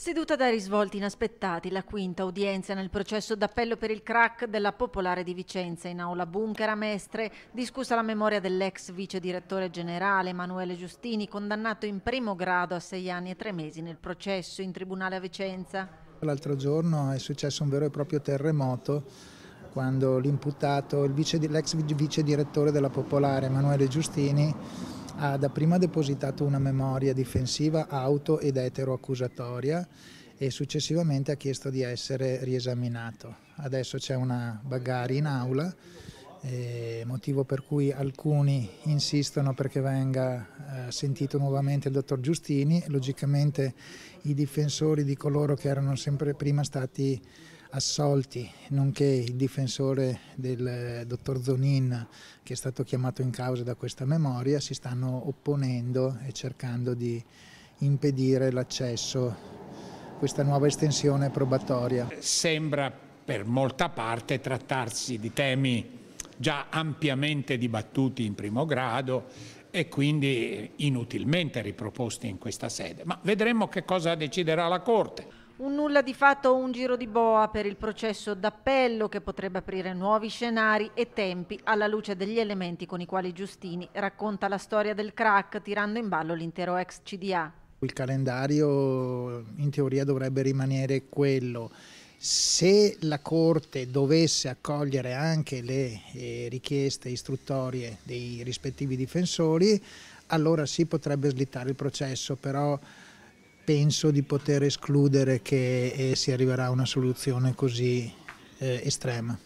Seduta da risvolti inaspettati, la quinta udienza nel processo d'appello per il crack della Popolare di Vicenza in aula bunker a Mestre, discussa la memoria dell'ex vice direttore generale Emanuele Giustini, condannato in primo grado a sei anni e tre mesi nel processo in tribunale a Vicenza. L'altro giorno è successo un vero e proprio terremoto quando l'imputato, l'ex vice direttore della Popolare Emanuele Giustini, ha dapprima depositato una memoria difensiva auto ed eteroaccusatoria e successivamente ha chiesto di essere riesaminato. Adesso c'è una bagarre in aula, eh, motivo per cui alcuni insistono perché venga eh, sentito nuovamente il dottor Giustini, logicamente i difensori di coloro che erano sempre prima stati assolti, nonché il difensore del eh, dottor Zonin che è stato chiamato in causa da questa memoria, si stanno opponendo e cercando di impedire l'accesso a questa nuova estensione probatoria. Sembra per molta parte trattarsi di temi già ampiamente dibattuti in primo grado e quindi inutilmente riproposti in questa sede, ma vedremo che cosa deciderà la Corte. Un nulla di fatto o un giro di boa per il processo d'appello che potrebbe aprire nuovi scenari e tempi alla luce degli elementi con i quali Giustini racconta la storia del crack tirando in ballo l'intero ex CDA. Il calendario in teoria dovrebbe rimanere quello. Se la Corte dovesse accogliere anche le eh, richieste istruttorie dei rispettivi difensori, allora si potrebbe slittare il processo, però penso di poter escludere che eh, si arriverà a una soluzione così eh, estrema.